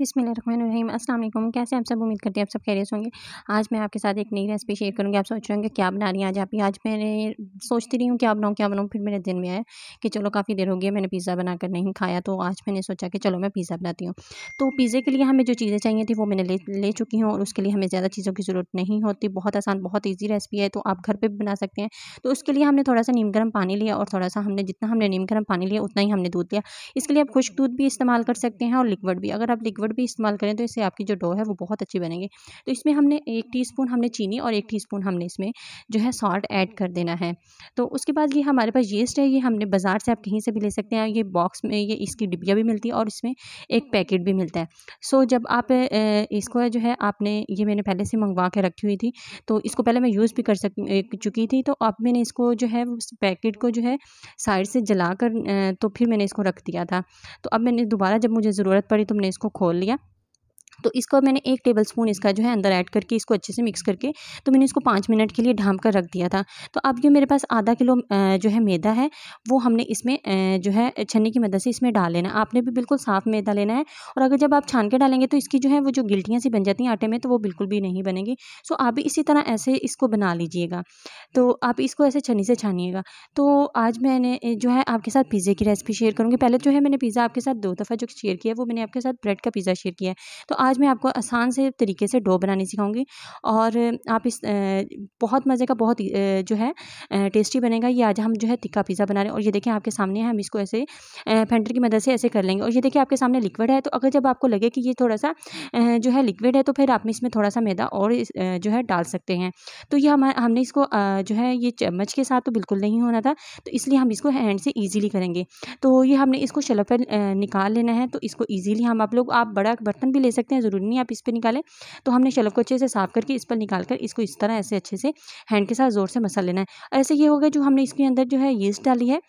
बिसमीम असल कैसे आप सब उम्मीद करते हैं आप सब खैरियत होंगे आज मैं आपके साथ एक नई रेसिपी शेयर करूँगी आप सोच रहे होंगे क्या बना रही हैं आज आप आज मैंने सोचती रही हूँ क्या बनाऊँ क्या बनाऊँ फिर मेरे दिन में आया कि चलो काफ़ी देर हो गई मैंने पिज़्ज़ा बनाकर नहीं खाया तो आज मैंने सोचा कि चलो मैं पिज़्ज़ा बनाती हूँ तो पिज़्ज़े के लिए हमें जो चीज़ें चाहिए थी वो मैंने ले ले चुकी हूँ और उसके लिए हमें ज़्यादा चीज़ों की ज़रूरत नहीं होती बहुत आसान बहुत ईजी रेसिपी है तो आप घर पर भी बना सकते हैं तो उसके लिए हमने थोड़ा सा नीम गर्म पानी लिया और थोड़ा सा हमने जितना हमने नीम गर्म पानी लिया उतना ही हमने दूध लिया इसके लिए आप खुश दूध भी इस्तेमाल कर सकते हैं और लिक्विड भी अगर आप लिक्विड फ्लेवर भी इस्तेमाल करें तो इससे आपकी जो डो है वो बहुत अच्छी बनेगी तो इसमें हमने एक टी हमने चीनी और एक टी हमने इसमें जो है सॉल्ट ऐड कर देना है तो उसके बाद ये हमारे पास येस्ट है ये हमने बाज़ार से आप कहीं से भी ले सकते हैं ये बॉक्स में ये इसकी डिब्बिया भी मिलती है और इसमें एक पैकेट भी मिलता है सो जब आप इसको जो है आपने ये मैंने पहले से मंगवा के रखी हुई थी तो इसको पहले मैं यूज़ भी कर सक चुकी थी तो अब मैंने इसको जो है पैकेट को जो है साइड से जला कर तो फिर मैंने इसको रख दिया था तो अब मैंने दोबारा जब मुझे ज़रूरत पड़ी तो मैंने इसको खोल लिया तो इसको मैंने एक टेबल स्पून इसका जो है अंदर ऐड करके इसको अच्छे से मिक्स करके तो मैंने इसको पाँच मिनट के लिए ढाम कर रख दिया था तो अब ये मेरे पास आधा किलो जो है मैदा है वो हमने इसमें जो है छन्नी की मदद से इसमें डाल लेना आपने भी बिल्कुल साफ़ मैदा लेना है और अगर जब आप छान के डालेंगे तो इसकी जो है वो जो गिल्टियाँ सी बन जाती हैं आटे में तो वो बिल्कुल भी नहीं बनेंगी सो आप भी इसी तरह ऐसे इसको बना लीजिएगा तो आप इसको ऐसे छन्नी से छानिएगा तो आज मैंने जो है आपके साथ पिज़्ज़े की रेसिपी शेयर करूँगी पहले जो है मैंने पिज़्ज़ा आपके साथ दो दफ़ा जो शेयर किया वो मैंने आपके साथ ब्रेड का पिज़्ज़ा शेयर किया है तो आज मैं आपको आसान से तरीके से डो बनानी सिखाऊंगी और आप इस बहुत मज़े का बहुत जो है टेस्टी बनेगा ये आज हम जो है तिक्का पिज़्ज़ा बना रहे हैं और ये देखें आपके सामने हम इसको ऐसे फेंटर की मदद से ऐसे कर लेंगे और ये देखिए आपके सामने लिक्विड है तो अगर जब आपको लगे कि ये थोड़ा सा जो है लिक्विड है तो फिर आप इसमें थोड़ा सा मैदा और जो है डाल सकते हैं तो ये हम हमने इसको जो है ये चम्मच के साथ तो बिल्कुल नहीं होना था तो इसलिए हम इसको हैंड से ईजिली करेंगे तो ये हमने इसको शलफ पर निकाल लेना है तो इसको ईजिली हम आप लोग आप बड़ा बर्तन भी ले सकते हैं हैं ज़रूरी नहीं आप इस पर निकालें तो हमने शलभ को अच्छे से साफ करके इस पर निकाल कर इसको इस तरह ऐसे अच्छे से हैंड के साथ ज़ोर से मसा लेना है ऐसे ये गया जो हमने इसके अंदर जो है यीस्ट डाली है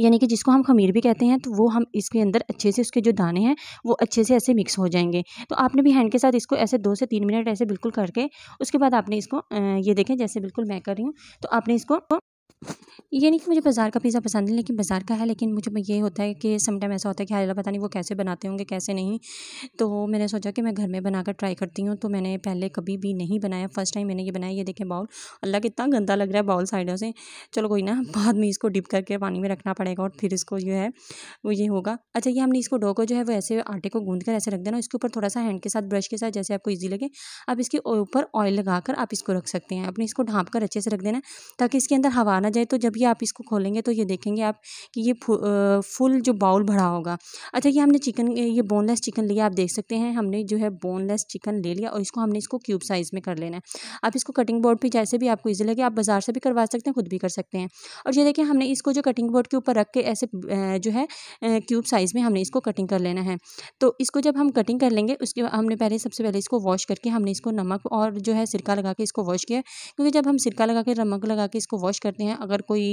यानी कि जिसको हम खमीर भी कहते हैं तो वो हम इसके अंदर अच्छे से उसके जो दाने हैं वो अच्छे से ऐसे मिक्स हो जाएंगे तो आपने भी हैंड के साथ इसको ऐसे दो से तीन मिनट ऐसे बिल्कुल करके उसके बाद आपने इसको ये देखें जैसे बिल्कुल मैं कर रही हूँ तो आपने इसको ये नहीं कि मुझे बाज़ार का पिज़्ज़ा पसंद है लेकिन बाज़ार का है लेकिन मुझे ये होता है कि समटाइम ऐसा होता है कि हाल पता नहीं वो कैसे बनाते होंगे कैसे नहीं तो मैंने सोचा कि मैं घर में बनाकर ट्राई करती हूँ तो मैंने पहले कभी भी नहीं बनाया फ़र्स्ट टाइम मैंने ये बनाया ये देखे बाउल अल्लाह कितना गंदा लग रहा है बाउल साइडों से चलो कोई ना बाद में इसको डिप करके पानी में रखना पड़ेगा और फिर इसको जो है वो ये होगा अच्छा ये हमने इसको डो को जो है वो ऐसे आटे को गूँध कर ऐसे रख देना इसके ऊपर थोड़ा सा हैंड के साथ ब्रश के साथ जैसे आपको ईजी लगे आप इसके ऊपर ऑयल लगा आप इसको रख सकते हैं अपने इसको ढाँप कर अच्छे से रख देना ताकि इसके अंदर हवा ना माना जाए तो जब ये आप इसको खोलेंगे तो ये देखेंगे आप कि ये फुल जो बाउल भरा होगा अच्छा ये हमने चिकन ये बोनलेस चिकन लिया आप देख सकते हैं हमने जो है बोनलेस चिकन ले लिया और इसको हमने इसको क्यूब साइज़ में कर लेना है आप इसको कटिंग बोर्ड पर जैसे भी आपको ईजी लगे आप बाज़ार से भी करवा सकते हैं खुद भी कर सकते हैं और ये देखिए हमने इसको जो कटिंग बोर्ड के ऊपर रख के ऐसे जो है क्यूब साइज़ में हमने इसको कटिंग कर लेना है तो इसको जब हम कटिंग कर लेंगे उसके हमने पहले सबसे पहले इसको वॉश करके हमने इसको नमक और जो है सिरका लगा के इसको वॉश किया क्योंकि जब हम सिरका लगा के नमक लगा के इसको वॉश करते हैं अगर कोई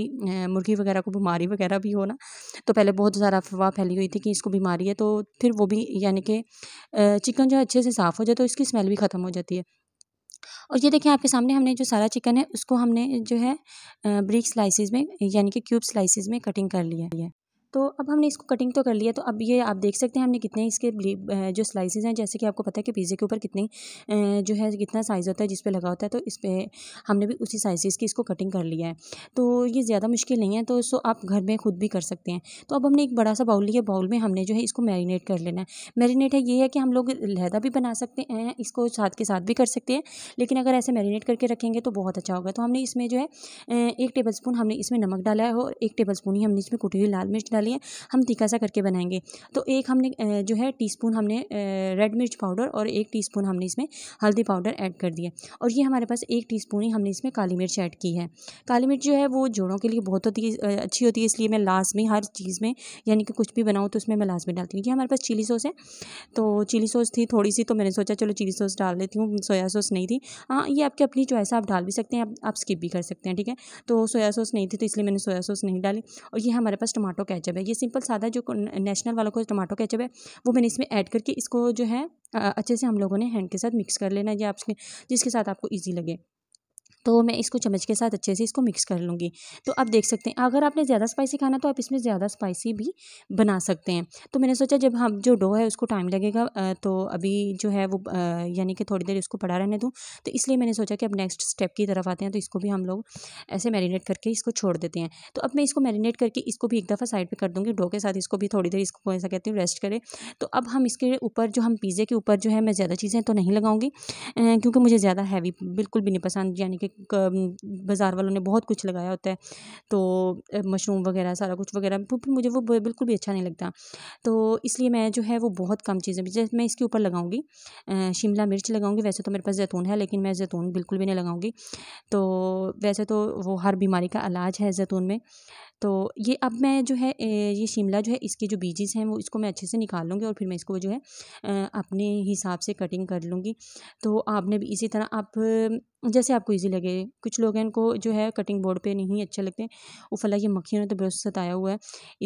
मुर्गी वगैरह को बीमारी वगैरह भी हो ना तो पहले बहुत ज़्यादा अफवाह फैली हुई थी कि इसको बीमारी है तो फिर वो भी यानी कि चिकन जो है अच्छे से साफ़ हो जाए तो इसकी स्मेल भी ख़त्म हो जाती है और ये देखें आपके सामने हमने जो सारा चिकन है उसको हमने जो है ब्रिक स्लाइसिस में यानी कि क्यूब स्लाइसिस में कटिंग कर लिया है तो अब हमने इसको कटिंग तो कर लिया तो अब ये आप देख सकते हैं हमने कितने इसके जो स्लाइसेस हैं जैसे कि आपको पता है कि पिज़्ज़े के ऊपर कितने जो है कितना साइज़ होता है जिस पे लगा होता है तो इस पर हमने भी उसी साइज़ की इसको कटिंग कर लिया है तो ये ज़्यादा मुश्किल नहीं है तो इसको आप घर में ख़ुद भी कर सकते हैं तो अब हमने एक बड़ा सा बाउल लिया बाउल में हमने जो है इसको मैरिनेट कर लेना है मैरिनेट है ये है कि हम लोग लहदा भी बना सकते हैं इसको साथ के साथ भी कर सकते हैं लेकिन अगर ऐसे मैरिनेट करके रखेंगे तो बहुत अच्छा होगा तो हमने इसमें जो है एक टेबल हमने इसमें नमक डाला है और एक टेबल ही हमने इसमें कुटी हुई लाल मिर्च डाली लिए हम तीखा सा करके बनाएंगे तो एक हमने जो है टीस्पून हमने रेड मिर्च पाउडर और एक टीस्पून हमने इसमें हल्दी पाउडर ऐड कर दिया और ये हमारे पास एक टीस्पून ही हमने इसमें काली मिर्च ऐड की है काली मिर्च जो है वो जोड़ों के लिए बहुत होती है अच्छी होती है इसलिए मैं लास्ट में हर चीज़ में यानी कि कुछ भी बनाऊँ तो उसमें मैं लास्ट में डालती हूँ ये हमारे पास चिली सॉस है तो चिली सॉस थी थोड़ी सी तो मैंने सोचा चलो चिली सॉस डाल लेती हूँ सोया सॉस नहीं थी हाँ ये आपकी अपनी चॉइस है आप डाल भी सकते हैं आप, आप स्किप भी कर सकते हैं ठीक है तो सोया सॉस नहीं थी तो इसलिए मैंने सोया सॉस नहीं डाली और ये हमारे पास टमाटो कैच केचप है ये सिंपल सादा जो नेशनल वालों को टमाटो केचप है वो मैंने इसमें ऐड करके इसको जो है अच्छे से हम लोगों ने हैंड के साथ मिक्स कर लेना है आपके जिसके साथ आपको ईजी लगे तो मैं इसको चम्मच के साथ अच्छे से इसको मिक्स कर लूँगी तो अब देख सकते हैं अगर आपने ज़्यादा स्पाइसी खाना तो आप इसमें ज़्यादा स्पाइसी भी बना सकते हैं तो मैंने सोचा जब हम जो डो है उसको टाइम लगेगा तो अभी जो है वो यानी कि थोड़ी देर इसको पड़ा रहने दूँ तो इसलिए मैंने सोचा कि अब नेक्स्ट स्टेप की तरफ आते हैं तो इसको भी हम लोग ऐसे मैरिनेट करके इसको छोड़ देते हैं तो अब मैं इसको मैरिनेट करके इसको भी एक दफ़ा साइड पर कर दूँगी डो के साथ इसको भी थोड़ी देर इसको ऐसा कहती हूँ रेस्ट करें तो अब हम इसके ऊपर जो हम पिज़्ज़े के ऊपर जो है मैं ज़्यादा चीज़ें तो नहीं लगाऊँगी क्योंकि मुझे ज़्यादा हैवी बिल्कुल भी नहीं पसंद यानी कि बाज़ार वालों ने बहुत कुछ लगाया होता है तो मशरूम वगैरह सारा कुछ वगैरह तो मुझे वो बिल्कुल भी अच्छा नहीं लगता तो इसलिए मैं जो है वो बहुत कम चीज़ें जैसे मैं इसके ऊपर लगाऊंगी शिमला मिर्च लगाऊंगी वैसे तो मेरे पास जैतून है लेकिन मैं जैतून बिल्कुल भी नहीं लगाऊंगी तो वैसे तो वो हर बीमारी का इलाज है जैतून में तो ये अब मैं जो है ये शिमला जो है इसके जो बीजेस हैं वो इसको मैं अच्छे से निकाल लूँगी और फिर मैं इसको जो है अपने हिसाब से कटिंग कर लूँगी तो आपने भी इसी तरह आप जैसे आपको ईजी लगे कुछ लोग हैं इनको जो है कटिंग बोर्ड पे नहीं अच्छे लगते वो फला ये मक्खियों ने तो बेहद सताया हुआ है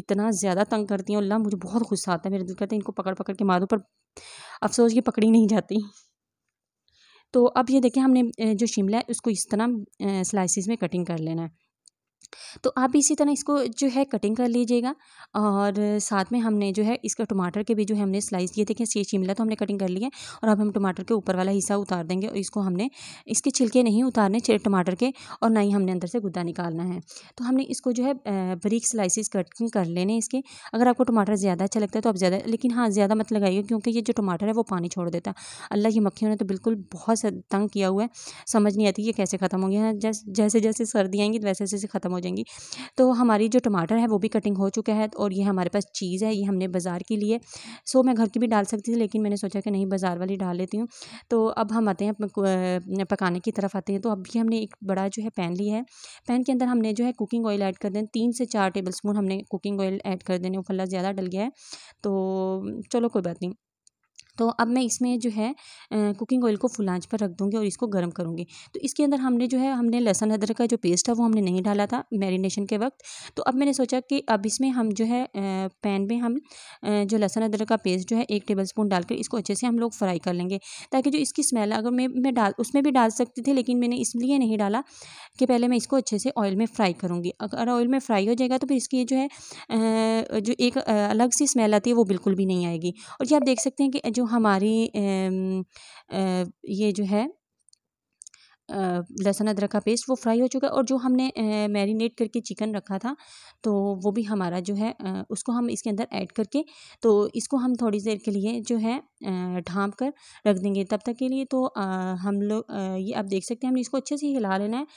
इतना ज़्यादा तंग करती हैं अल्लाह मुझे बहुत गुस्सा आता है मेरे दिल करते हैं इनको पकड़ पकड़ के मारो पर अफसोस ये पकड़ी नहीं जाती तो अब ये देखें हमने जो शिमला है उसको इस तरह स्लाइसिस में कटिंग कर लेना है तो आप इसी तरह इसको जो है कटिंग कर लीजिएगा और साथ में हमने जो है इसका टमाटर के भी जो है हमने स्लाइस दिए देखिए ये शिमला तो हमने कटिंग कर ली है और अब हम टमाटर के ऊपर वाला हिस्सा उतार देंगे और इसको हमने इसके छिलके नहीं उतारने टमाटर के और ना ही हमने अंदर से गुद्दा निकालना है तो हमने इसको जो है बरीक स्लाइसिस कटिंग कर लेने इसके अगर आपको टमाटर ज़्यादा अच्छा लगता है तो आप ज़्यादा लेकिन हाँ ज़्यादा मत लगाइए क्योंकि ये जो टमाटर है वो पानी छोड़ देता है अल्लाह की मक्खियों ने तो बिल्कुल बहुत तंग किया हुआ है समझ नहीं आती कि कैसे ख़त्म हो गया जैसे जैसे सर्दी आएंगी वैसे वैसे ख़त्म ख़त्म हो जाएंगी तो हमारी जो टमाटर है वो भी कटिंग हो चुका है और ये हमारे पास चीज़ है ये हमने बाज़ार के लिए सो मैं घर की भी डाल सकती थी लेकिन मैंने सोचा कि नहीं बाज़ार वाली डाल लेती हूँ तो अब हम आते हैं पकाने की तरफ आते हैं तो अब भी हमने एक बड़ा जो है पैन लिया है पैन के अंदर हमने जो है कुकिंग ऑयल ऐड कर देना तीन से चार टेबल स्पून हमने कुकिंग ऑयल ऐड कर देने वो फल्ला ज़्यादा डल गया है तो चलो कोई बात नहीं तो अब मैं इसमें जो है कुकिंग ऑयल को फुल आंच पर रख दूँगी और इसको गर्म करूँगी तो इसके अंदर हमने जो है हमने लहसन अदरक का जो पेस्ट है वो हमने नहीं डाला था मैरिनेशन के वक्त तो अब मैंने सोचा कि अब इसमें हम जो है पैन में हम जो लहसन अदरक का पेस्ट जो है एक टेबल स्पून डालकर इसको अच्छे से हम लोग फ्राई कर लेंगे ताकि जो इसकी स्मेल अगर मैं मैं डाल उसमें भी डाल सकती थी लेकिन मैंने इसलिए नहीं डाला कि पहले मैं इसको अच्छे से ऑयल में फ्राई करूँगी अगर ऑयल में फ्राई हो जाएगा तो फिर इसकी जो है जो एक अलग सी स्मेल आती है वो बिल्कुल भी नहीं आएगी और ये आप देख सकते हैं कि जो हमारी ये जो है लहसुन अदरक का पेस्ट वो फ्राई हो चुका है और जो हमने मैरिनेट करके चिकन रखा था तो वो भी हमारा जो है उसको हम इसके अंदर ऐड करके तो इसको हम थोड़ी देर के लिए जो है ढाँप कर रख देंगे तब तक के लिए तो हम लोग ये आप देख सकते हैं हमने इसको अच्छे से हिला लेना है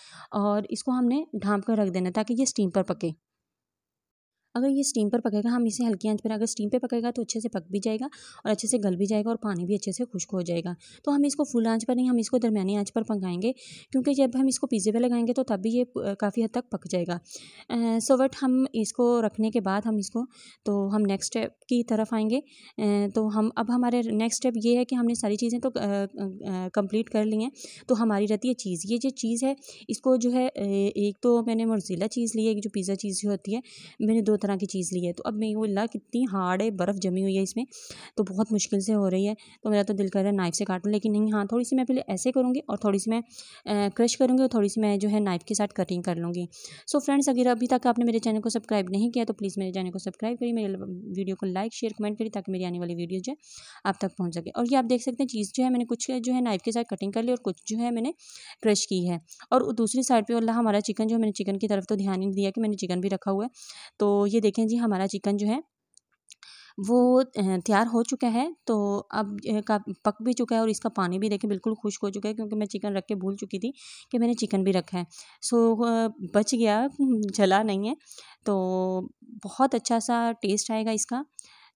और इसको हमने ढाँप कर रख देना ताकि ये स्टीम पर पके अगर ये स्टीम पर पकेगा हम इसे हल्की आंच पर अगर स्टीम पे पकेगा तो अच्छे से पक भी जाएगा और अच्छे से गल भी जाएगा और पानी भी अच्छे से खुश्क हो जाएगा तो हम इसको फुल आंच पर नहीं हम इसको दरमियानी आंच पर पकाएंगे क्योंकि जब हम इसको पिज़्ज़े पे लगाएंगे तो तब भी ये काफ़ी हद तक पक जाएगा सो वट हम इसको रखने के बाद हम इसको तो हम नेक्स्ट स्टेप की तरफ आएँगे तो हम अब हमारे नेक्स्ट स्टेप ये है कि हमने सारी चीज़ें तो कम्प्लीट कर ली हैं तो हमारी रहती है चीज़ ये जो चीज़ है इसको जो है एक तो मैंने मोरजिला चीज़ ली है जो पिज़्ज़ा चीज़ होती है मैंने दो तरह की चीज़ ली है तो अब मैं वो ला कितनी हार्ड है बर्फ़ जमी हुई है इसमें तो बहुत मुश्किल से हो रही है तो मेरा तो दिल कर रहा है नाइफ़ से काट लूँ लेकिन नहीं हाँ थोड़ी सी मैं पहले ऐसे करूँगी और थोड़ी सी मैं क्रश करूँगी और थोड़ी सी मैं जो है नाइफ़ के साथ कटिंग कर लूँगी सो फ्रेंड्स अगर अभी तक आपने मेरे चैनल को सब्सक्राइब नहीं किया तो प्लीज़ मेरे चैनल को सब्सक्राइब करिए मेरे वीडियो को लाइक शेयर कमेंट करिए ताकि मेरी आने वाली वीडियो जो है आप तक पहुँच सके और ये आप देख सकते हैं चीज़ जो है मैंने कुछ जो है नाइफ़ के साथ कटिंग कर ली और कुछ जो है मैंने क्रश की है और दूसरी साइड पर अल्लाह हमारा चिकन जो है मैंने चिकन की तरफ तो ध्यान ही दिया कि मैंने चिकन भी रखा हुआ है तो ये देखें जी हमारा चिकन जो है वो तैयार हो चुका है तो अब का पक भी चुका है और इसका पानी भी देखें बिल्कुल खुश्क हो चुका है क्योंकि मैं चिकन रख के भूल चुकी थी कि मैंने चिकन भी रखा है सो बच गया जला नहीं है तो बहुत अच्छा सा टेस्ट आएगा इसका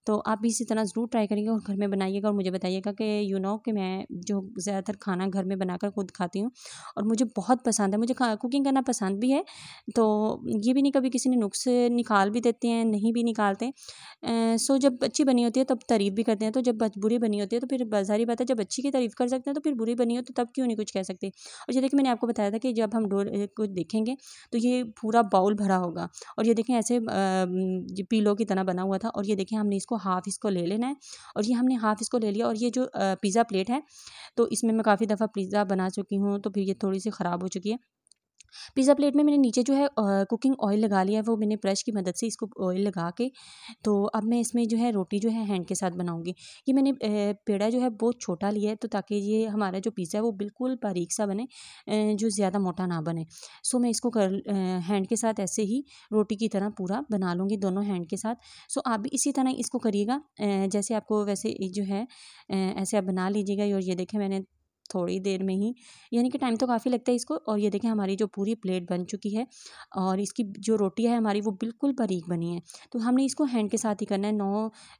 तो आप भी इसी तरह ज़रूर ट्राई करेंगे और घर में बनाइएगा और मुझे बताइएगा कि यू नो कि मैं जो ज़्यादातर खाना घर में बनाकर खुद खाती हूँ और मुझे बहुत पसंद है मुझे कुकिंग करना पसंद भी है तो ये भी नहीं कभी किसी ने नुख्स निकाल भी देते हैं नहीं भी निकालते सो जब अच्छी बनी होती है तब तारीफ़ भी करते हैं तो जब बुरी बनी होती है तो फिर बाजारी बात है जब अच्छी की तारीफ़ कर सकते हैं तो फिर बुरी बनी हो तो तब क्यों नहीं कुछ कह सकते और ये देखिए मैंने आपको बताया था कि जब हम डोर कुछ देखेंगे तो ये पूरा बाउल भरा होगा और ये देखें ऐसे पीलो की तरह बना हुआ था और ये देखें हमने इसको आपको हाफ इसको ले लेना है और ये हमने हाफ इसको ले लिया और ये जो पिज़्ज़ा प्लेट है तो इसमें मैं काफ़ी दफ़ा पिज़्ज़ा बना चुकी हूँ तो फिर ये थोड़ी सी ख़राब हो चुकी है पिज़्ज़ा प्लेट में मैंने नीचे जो है कुकिंग ऑयल लगा लिया है वो मैंने ब्रश की मदद से इसको ऑयल लगा के तो अब मैं इसमें जो है रोटी जो है हैंड के साथ बनाऊँगी ये मैंने पेड़ा जो है बहुत छोटा लिया है तो ताकि ये हमारा जो पिज़्ज़ा है वो बिल्कुल बारीक सा बने जो ज़्यादा मोटा ना बने सो मैं इसको कर हैंड के साथ ऐसे ही रोटी की तरह पूरा बना लूँगी दोनों हैंड के साथ सो आप भी इसी तरह इसको करिएगा जैसे आपको वैसे जो है ऐसे आप बना लीजिएगा और ये देखें मैंने थोड़ी देर में ही यानी कि टाइम तो काफ़ी लगता है इसको और ये देखें हमारी जो पूरी प्लेट बन चुकी है और इसकी जो रोटी है हमारी वो बिल्कुल बारीक बनी है तो हमने इसको हैंड के साथ ही करना है नो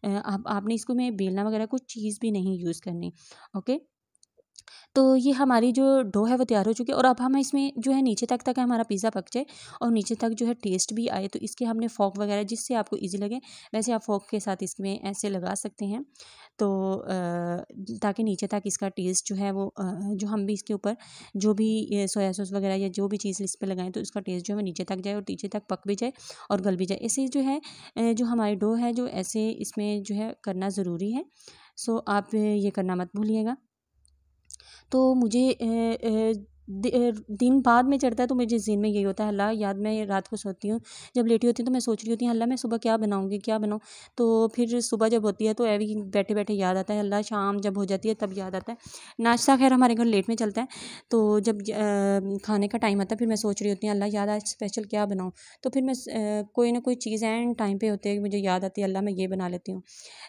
आप, आपने इसको में बेलना वगैरह कुछ चीज़ भी नहीं यूज़ करनी ओके तो ये हमारी जो डो है वो तैयार हो चुकी है और अब हम इसमें जो है नीचे तक तक हमारा पिज़्ज़ा पक जाए और नीचे तक जो है टेस्ट भी आए तो इसके हमने फोक वगैरह जिससे आपको इजी लगे वैसे आप फोक के साथ इसमें ऐसे लगा सकते हैं तो ताकि नीचे तक इसका टेस्ट जो है वो जो हम भी इसके ऊपर जो भी सोया सॉस वगैरह या जो भी चीज़ इस पर लगाएं तो इसका टेस्ट जो है नीचे तक जाए और नीचे तक पक भी जाए और गल भी जाए ऐसे जो है जो हमारी डो है जो ऐसे इसमें जो है करना ज़रूरी है सो आप ये करना मत भूलिएगा तो मुझे दिन बाद में चढ़ता है तो मुझे जिन में यही होता है अल्लाह याद मैं रात को सोती हूँ जब लेटी होती हूँ तो मैं सोच रही होती हूँ अल्लाह मैं सुबह क्या बनाऊँगी क्या बनाऊँ तो फिर सुबह जब होती है तो ऐवी बैठे बैठे याद आता है अल्लाह शाम जब हो जाती है तब याद आता है नाश्ता खैर हमारे घर लेट में चलता है तो जब खाने का टाइम आता है फिर मैं सोच रही होती हूँ अल्लाह याद आज स्पेशल क्या बनाऊँ तो फिर मैं कोई ना कोई चीज़ एंड टाइम पर होते है मुझे याद आती है अल्लाह मैं ये बना लेती हूँ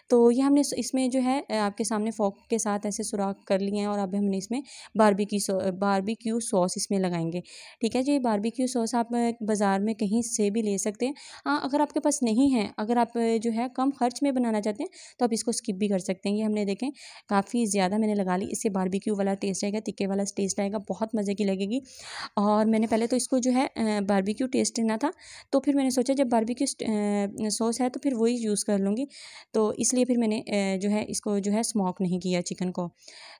तो ये हमने इसमें जो है आपके सामने फोक के साथ ऐसे सुराख कर लिए हैं और अब हमने इसमें बारबी की बारबी बारबेक्यू सॉस इसमें लगाएंगे ठीक है जी बारबेक्यू सॉस आप बाज़ार में कहीं से भी ले सकते हैं हाँ अगर आपके पास नहीं है अगर आप जो है कम खर्च में बनाना चाहते हैं तो आप इसको स्किप भी कर सकते हैं ये हमने देखें काफ़ी ज़्यादा मैंने लगा ली इससे बारबेक्यू वाला टेस्ट आएगा तिक्के वाला टेस्ट आएगा बहुत मज़े की लगेगी और मैंने पहले तो इसको जो है बारबेक्यू टेस्ट ना था तो फिर मैंने सोचा जब बारबेक्यू सॉस है तो फिर वही यूज़ कर लूँगी तो इसलिए फिर मैंने जो है इसको जो है स्मोक नहीं किया चिकन को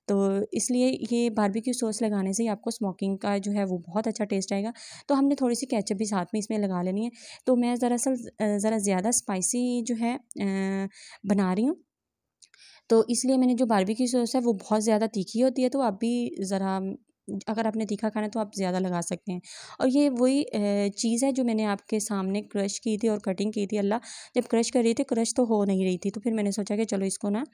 तो इसलिए ये बारबेक्यू सॉस लगाने से ही आपको स्मोकिंग का जो है वो बहुत अच्छा टेस्ट आएगा तो हमने थोड़ी सी कैचअप भी साथ में इसमें लगा लेनी है तो मैं दरअसल ज़रा ज़्यादा स्पाइसी जो है बना रही हूँ तो इसलिए मैंने जो बारबेक्यू सॉस है वो बहुत ज़्यादा तीखी होती है तो आप भी ज़रा अगर आपने तीखा खाना है तो आप ज़्यादा लगा सकते हैं और ये वही चीज़ है जो मैंने आपके सामने क्रश की थी और कटिंग की थी अल्लाह जब क्रश कर रही थी क्रश तो हो नहीं रही थी तो फिर मैंने सोचा कि चलो इसको ना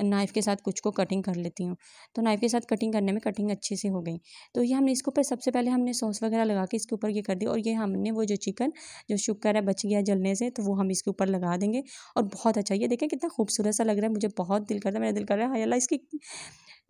नाइफ़ के साथ कुछ को कटिंग कर लेती हूँ तो नाइफ़ के साथ कटिंग करने में कटिंग अच्छे से हो गई तो ये हमने इसके ऊपर सबसे पहले हमने सॉस वगैरह लगा के इसके ऊपर ये कर दी और ये हमने वो जो चिकन जो शुक्र है बच गया जलने से तो वो हम इसके ऊपर लगा देंगे और बहुत अच्छा ये देखें कितना खूबसूरत सा लग रहा है मुझे बहुत दिल करता है मेरा दिल कर रहा है हाई अल्लाह इसकी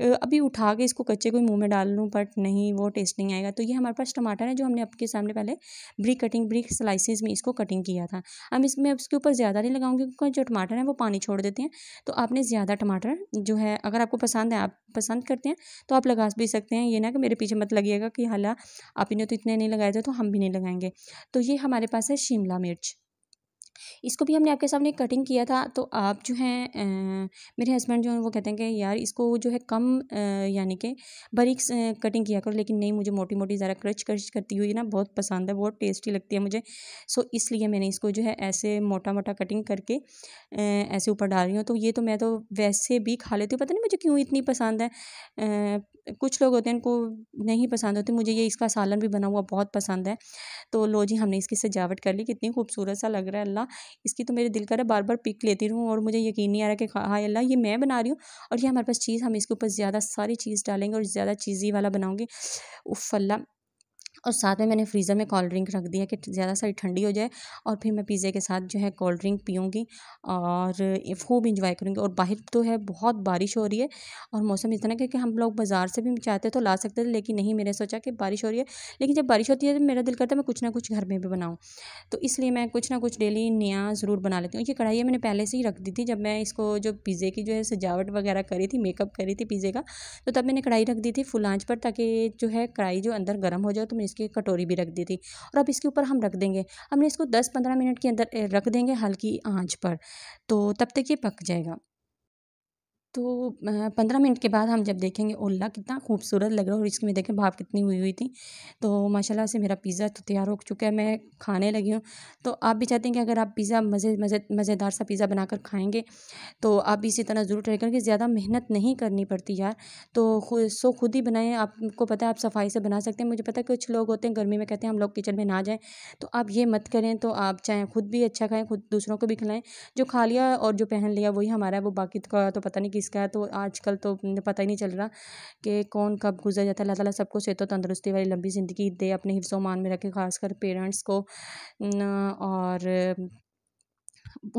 अभी उठा के इसको कच्चे को मुंह मुँह में डाल लूँ बट नहीं वो टेस्ट नहीं आएगा तो ये हमारे पास टमाटर है जो हमने आपके सामने पहले ब्रिक कटिंग ब्रिक स्लाइसिस में इसको कटिंग किया था अब इसमें उसके ऊपर ज़्यादा नहीं लगाऊंगी क्योंकि जो टमाटर है वो पानी छोड़ देते हैं तो आपने ज़्यादा टमाटर जो है अगर आपको पसंद है आप पसंद करते हैं तो आप लगा भी सकते हैं ये ना कि मेरे पीछे मत लगेगा कि आप आपने तो इतने नहीं लगाए थे तो हम भी नहीं लगाएंगे तो ये हमारे पास है शिमला मिर्च इसको भी हमने आपके सामने कटिंग किया था तो आप जो हैं मेरे हस्बैंड जो हैं वो कहते हैं कि यार इसको जो है कम यानी कि बारीक कटिंग किया करो लेकिन नहीं मुझे मोटी मोटी ज़रा क्रच क्रच करती हुई ना बहुत पसंद है बहुत टेस्टी लगती है मुझे सो इसलिए मैंने इसको जो है ऐसे मोटा मोटा कटिंग करके ऐसे ऊपर डाल रही हूँ तो ये तो मैं तो वैसे भी खा लेती हूँ पता नहीं मुझे क्यों इतनी पसंद है कुछ लोग होते हैं इनको नहीं पसंद होते मुझे ये इसका सालन भी बना हुआ बहुत पसंद है तो लो जी हमने इसकी सजावट कर ली कितनी खूबसूरत सा लग रहा है अल्लाह इसकी तो मेरे दिल कर रहा है बार बार पिक लेती रहूँ और मुझे यकीन नहीं आ रहा कि हाँ अल्लाह ये मैं बना रही हूँ और ये हमारे पास चीज़ हम इसके ऊपर ज़्यादा सारी चीज़ डालेंगे और ज़्यादा चीज़ी वाला बनाऊँगी उफ़ अल्लाह और साथ में मैंने फ्रीज़र में कोल्ड ड्रिंक रख दिया कि ज़्यादा सारी ठंडी हो जाए और फिर मैं पिज़्ज़े के साथ जो है कोल्ड ड्रिंक पीऊँगी और खूब इंजॉय करूँगी और बाहर तो है बहुत बारिश हो रही है और मौसम इतना क्योंकि हम लोग बाज़ार से भी चाहते तो ला सकते थे लेकिन नहीं मैंने सोचा कि बारिश हो रही है लेकिन जब बारिश होती है तो मेरा दिल करता है मैं कुछ ना कुछ घर में भी बनाऊँ तो इसलिए मैं कुछ ना कुछ डेली नया ज़रूर बना लेती हूँ ये कढ़ाई मैंने पहले से ही रख दी थी जब मैं इसको जो पिज़्ज़े की जो है सजावट वगैरह करी थी मेकअप करी थी पिज़्ज़े का तो तब मैंने कढ़ाई रख दी थी फुल आँच पर ताकि जो है कढ़ाई जो अंदर गर्म हो जाए तो मैं इसकी कटोरी भी रख दी थी और अब इसके ऊपर हम रख देंगे हमने इसको दस पंद्रह मिनट के अंदर रख देंगे हल्की आँच पर तो तब तक ये पक जाएगा तो पंद्रह मिनट के बाद हम जब देखेंगे ओला कितना खूबसूरत लग रहा है और इसमें देखें भाप कितनी हुई हुई थी तो माशाल्लाह से मेरा पिज़्ज़ा तो तैयार हो चुका है मैं खाने लगी हूँ तो आप भी चाहते हैं कि अगर आप पिज़्ज़ा मज़े मज़े मज़ेदार सा पिज़्ज़ा बनाकर खाएँगे तो आप भी इसी तरह ज़रूर ट्राई करेंगे ज़्यादा मेहनत नहीं करनी पड़ती यार तो खुद सो खुद ही बनाएँ आपको पता है आप सफाई से बना सकते हैं मुझे पता है कुछ लोग होते हैं गर्मी में कहते हैं हम लोग किचन में ना जाएँ तो आप ये मत करें तो आप चाहें खुद भी अच्छा खाएँ खुद दूसरों को भी खिलाएँ जो खा लिया और जो पहन लिया वही हमारा है वो बाकी का तो पता नहीं किसका है तो आजकल तो पता ही नहीं चल रहा कि कौन कब गुजर जाता है अल्लाह सबको सेहत तंदरुस्ती वाली लंबी ज़िंदगी दे अपने मान में रखे खासकर पेरेंट्स को और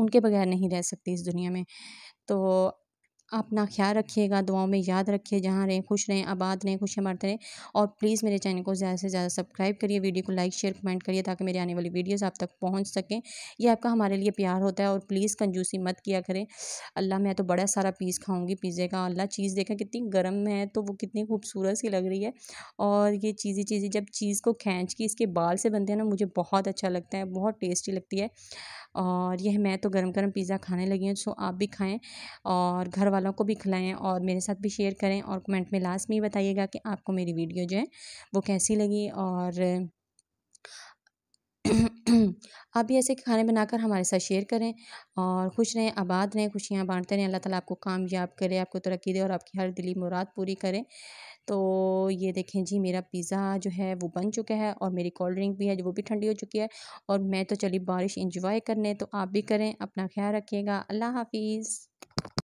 उनके बगैर नहीं रह सकती इस दुनिया में तो अपना ख्याल रखिएगा दुआओं में याद रखिए जहाँ रहें खुश रहें आबाद रहें खुश मरते रहें और प्लीज़ मेरे चैनल को ज़्यादा से ज़्यादा सब्सक्राइब करिए वीडियो को लाइक शेयर कमेंट करिए ताकि मेरी आने वाली वीडियोस आप तक पहुँच सकें ये आपका हमारे लिए प्यार होता है और प्लीज़ कंजूसी मत किया करें अल्लाह मैं तो बड़ा सारा पीस खाऊँगी पिज़्ज़े का अल्लाह चीज़ देखा कितनी गर्म है तो वो कितनी खूबसूरत सी लग रही है और ये चीज़ी चीज़ी जब चीज़ को खींच के इसके बाल से बनते हैं ना मुझे बहुत अच्छा लगता है बहुत टेस्टी लगती है और यह मैं तो गर्म गर्म पिज़्ज़ा खाने लगी हूँ सो आप भी खाएँ और घर वाले वालों को भी खिलाएँ और मेरे साथ भी शेयर करें और कमेंट में लास्ट में बताइएगा कि आपको मेरी वीडियो जो है वो कैसी लगी और आप भी ऐसे खाने बनाकर हमारे साथ शेयर करें और खुश रहें आबाद रहें खुशियाँ बांटते रहें अल्लाह ताला आपको कामयाब करे आपको तरक्की दे और आपकी हर दिली मुराद पूरी करे तो ये देखें जी मेरा पिज़्ज़ा जो है वो बन चुका है और मेरी कोल्ड ड्रिंक भी है जो वो भी ठंडी हो चुकी है और मैं तो चली बारिश इंजॉय करने तो आप भी करें अपना ख्याल रखिएगा अल्लाह हाफिज़